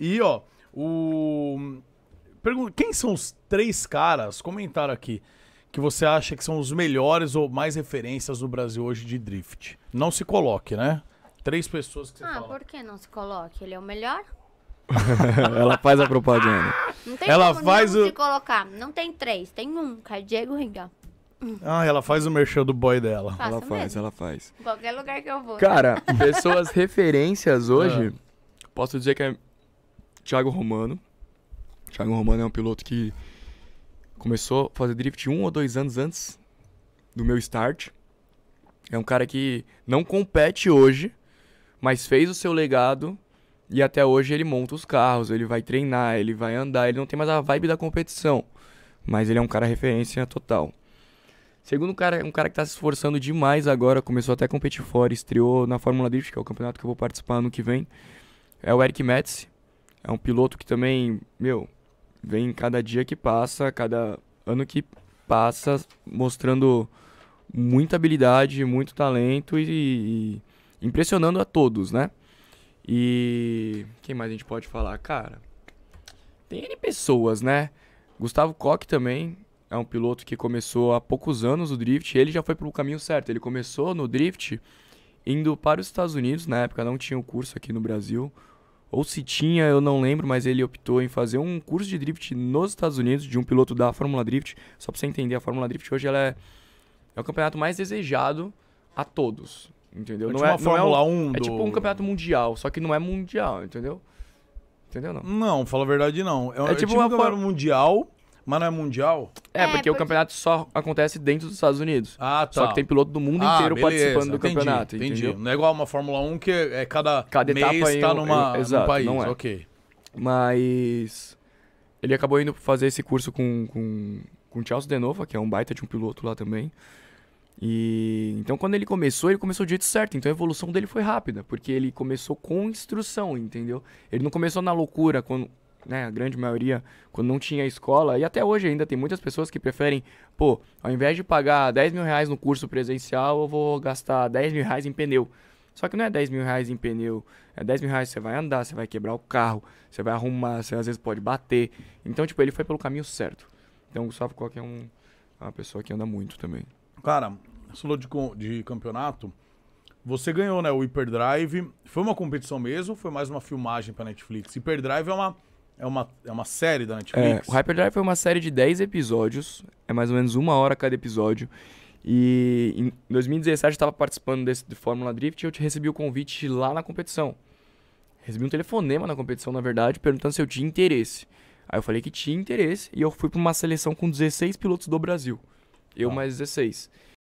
E, ó, o. Pergunta, quem são os três caras? Comentaram aqui. Que você acha que são os melhores ou mais referências no Brasil hoje de drift? Não se coloque, né? Três pessoas que você ah, fala. Ah, por que não se coloque? Ele é o melhor? Ela faz a propaganda. Não tem Ela como faz não o... se colocar. Não tem três, tem um, que é Diego Riga. Ah, ela faz o merchan do boy dela. ela faz, mesmo. ela faz. Qualquer lugar que eu vou. Cara, pessoas referências hoje, é. posso dizer que é Thiago Romano. Thiago Romano é um piloto que começou a fazer drift um ou dois anos antes do meu start. É um cara que não compete hoje, mas fez o seu legado e até hoje ele monta os carros, ele vai treinar, ele vai andar, ele não tem mais a vibe da competição, mas ele é um cara referência total. Segundo cara, um cara que está se esforçando demais agora, começou até a competir fora, estreou na Fórmula Drift, que é o campeonato que eu vou participar ano que vem, é o Eric Metz, é um piloto que também, meu, vem cada dia que passa, cada ano que passa, mostrando muita habilidade, muito talento e, e impressionando a todos, né? E quem mais a gente pode falar? Cara, tem N pessoas, né? Gustavo Koch também é um piloto que começou há poucos anos o drift. Ele já foi pelo caminho certo. Ele começou no drift indo para os Estados Unidos. Na época não tinha o curso aqui no Brasil ou se tinha, eu não lembro, mas ele optou em fazer um curso de drift nos Estados Unidos de um piloto da Fórmula Drift. Só para você entender, a Fórmula Drift hoje ela é, é o campeonato mais desejado a todos, entendeu? É não tipo é uma é Fórmula um, 1 É tipo um campeonato mundial, só que não é mundial, entendeu? Entendeu não? Não, fala a verdade não. É, é, é tipo, tipo uma Fórmula mundial mas não é mundial? É, é porque, o campeonato só acontece dentro dos Estados Unidos. Ah, tá. Só que tem piloto do mundo ah, inteiro participando do campeonato. Entendi. Não é igual uma Fórmula 1 que é cada, cada mês etapa está numa, eu, é, exato, num país. Não é. Ok. Mas ele acabou indo fazer esse curso com, com, com o Charles de novo, que é um baita de um piloto lá também. E então quando ele começou, ele começou do jeito certo. Então a evolução dele foi rápida, porque ele começou com instrução, entendeu? Ele não começou na loucura quando né, a grande maioria, quando não tinha escola, e até hoje ainda tem muitas pessoas que preferem, pô, ao invés de pagar 10 mil reais no curso presencial, eu vou gastar 10 mil reais em pneu. Só que não é 10 mil reais em pneu, é 10 mil reais você vai andar, você vai quebrar o carro, você vai arrumar, você às vezes pode bater. Então, tipo, ele foi pelo caminho certo. Então, o Gustavo Coque é um, uma pessoa que anda muito também. Cara, você falou de, de campeonato, você ganhou, né, o Hyperdrive. Foi uma competição mesmo foi mais uma filmagem pra Netflix? Hyperdrive é uma é uma, é uma série da é, Netflix? É, o Hyperdrive foi uma série de 10 episódios, é mais ou menos uma hora cada episódio. E em 2017 eu estava participando desse de Fórmula Drift e eu te recebi o convite lá na competição. Recebi um telefonema na competição, na verdade, perguntando se eu tinha interesse. Aí eu falei que tinha interesse e eu fui para uma seleção com 16 pilotos do Brasil. Eu ah. mais 16.